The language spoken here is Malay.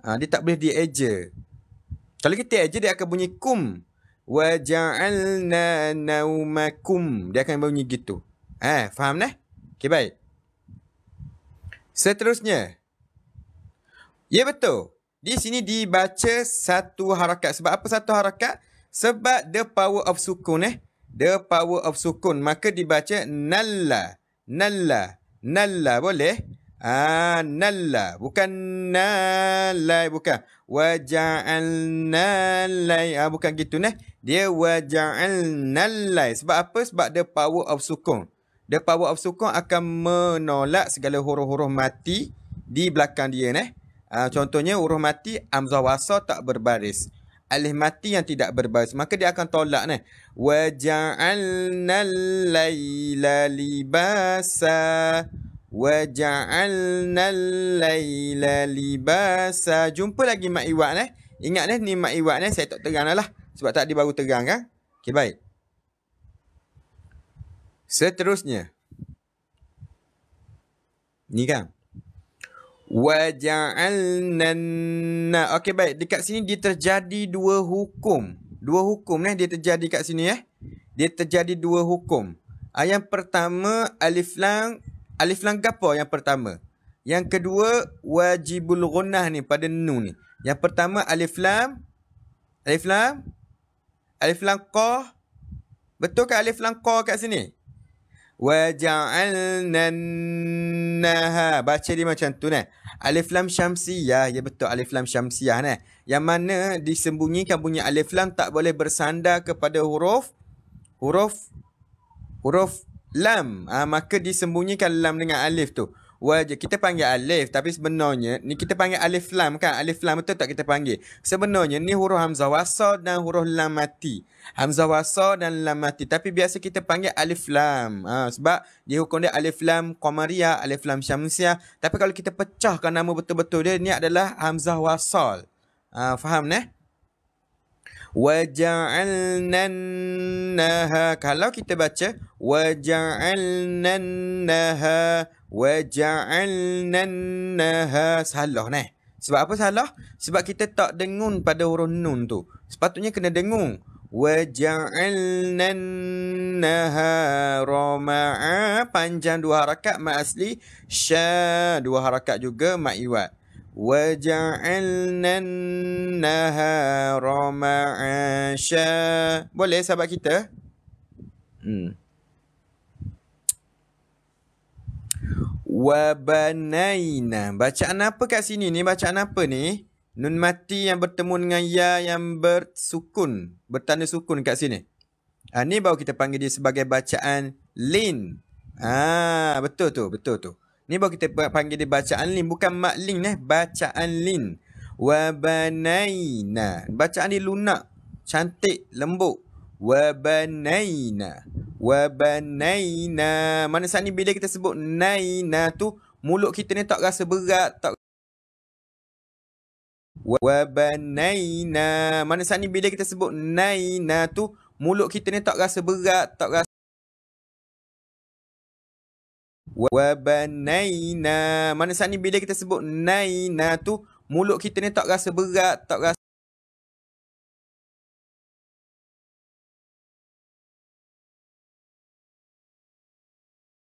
Ha, dia tak boleh dieja. Kalau kita eja dia akan bunyi kum. Wa ja'alna naumakum. Dia akan bunyi gitu. Eh, ha, faham dah? Okey, baik. Seterusnya. Ya betul. Di sini dibaca satu harakat. Sebab apa satu harakat? Sebab the power of sukun eh. The power of sukun. Maka dibaca nalla. Nalla. Nalla. Boleh? Analla ah, bukan nalai bukan waja'alnalai ah bukan gitu nah dia waja'alnalai sebab apa sebab the power of sukun the power of sukun akan menolak segala huruf-huruf mati di belakang dia nah uh, contohnya huruf mati amzah wasa tak berbaris alif mati yang tidak berbaris maka dia akan tolak nah waja'alnalailalibasa Waja'alna al-layla libasa. Jumpa lagi Mak Iwak eh. Ingat eh, ni Mak Iwak eh. Saya tak terang lah. Sebab tadi baru terang kan. Okay, baik. Seterusnya. Ni kan. Waja'alna. Na- okay, baik. Dekat sini dia terjadi dua hukum. Dua hukum eh. Dia terjadi kat sini eh. Dia terjadi dua hukum. Ayat pertama, alif lam alif lam gapo yang pertama. Yang kedua wajibul ghunnah ni pada nun ni. Yang pertama alif lam alif lam alif lam qa Betul ke alif lam qa kat sini? Wa ja'alna naha baca dia macam tu nah. Alif lam syamsiah ya betul alif lam syamsiah nah. Yang mana disembunyikan bunyi alif lam tak boleh bersandar kepada huruf huruf huruf lam uh, maka disembunyikan lam dengan alif tu wajah kita panggil alif tapi sebenarnya ni kita panggil alif lam kan alif lam betul tak kita panggil sebenarnya ni huruf hamzah wasal dan huruf lam mati hamzah wasal dan lam mati tapi biasa kita panggil alif lam ha, sebab dia hukum dia alif lam qamariyah alif lam syamsia. tapi kalau kita pecahkan nama betul-betul dia ni adalah hamzah wasal ha, faham ne eh? Waja'alnannaha. Kalau kita baca. Waja'alnannaha. Waja'alnannaha. Salah ni. Sebab apa salah? Sebab kita tak dengung pada huruf nun tu. Sepatutnya kena dengung. Waja'alnannaha roma'a. Panjang dua harakat. Mak asli. Syah. Dua harakat juga. Mak iwat. وجعلنا النهار معاشا boleh sahabat kita hmm bacaan apa kat sini ni bacaan apa ni nun mati yang bertemu dengan ya yang bersukun bertanda sukun kat sini ha, ni baru kita panggil dia sebagai bacaan lin ah ha, betul tu betul tu Ni baru kita panggil dia bacaan lin. Bukan mak lin eh. Bacaan lin. Wabanaina. Bacaan dia lunak. Cantik. Lembut. Wabanaina. Wabanaina. Mana saat ni bila kita sebut naina tu. Mulut kita ni tak rasa berat. Tak Wabanaina. Mana saat ni bila kita sebut naina tu. Mulut kita ni tak rasa berat. Tak rasa. Wabanaina. Mana saat ni bila kita sebut naina tu, mulut kita ni tak rasa berat, tak rasa